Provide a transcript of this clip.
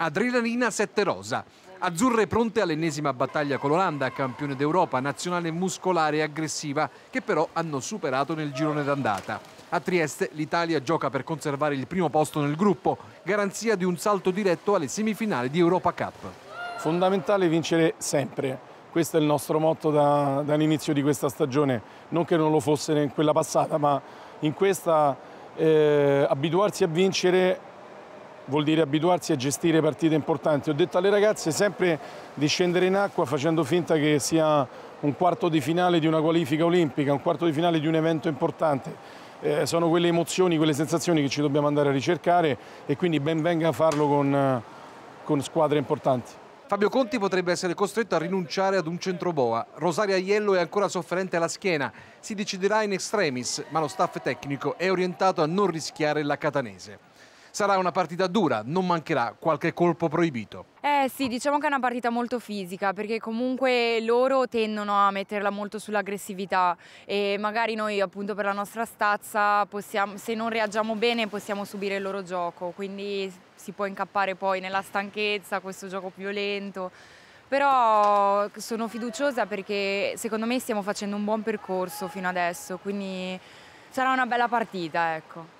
Adrenalina Sette Rosa. Azzurre pronte all'ennesima battaglia con l'Olanda, campione d'Europa, nazionale muscolare e aggressiva, che però hanno superato nel girone d'andata. A Trieste l'Italia gioca per conservare il primo posto nel gruppo, garanzia di un salto diretto alle semifinali di Europa Cup. Fondamentale vincere sempre. Questo è il nostro motto da, dall'inizio di questa stagione. Non che non lo fosse in quella passata, ma in questa eh, abituarsi a vincere vuol dire abituarsi a gestire partite importanti. Ho detto alle ragazze sempre di scendere in acqua facendo finta che sia un quarto di finale di una qualifica olimpica, un quarto di finale di un evento importante. Eh, sono quelle emozioni, quelle sensazioni che ci dobbiamo andare a ricercare e quindi ben venga a farlo con, eh, con squadre importanti. Fabio Conti potrebbe essere costretto a rinunciare ad un centroboa. Rosaria Aiello è ancora sofferente alla schiena. Si deciderà in extremis, ma lo staff tecnico è orientato a non rischiare la catanese. Sarà una partita dura, non mancherà qualche colpo proibito. Eh sì, diciamo che è una partita molto fisica perché comunque loro tendono a metterla molto sull'aggressività e magari noi appunto per la nostra stazza possiamo, se non reagiamo bene possiamo subire il loro gioco, quindi si può incappare poi nella stanchezza, questo gioco più lento. però sono fiduciosa perché secondo me stiamo facendo un buon percorso fino adesso, quindi sarà una bella partita, ecco.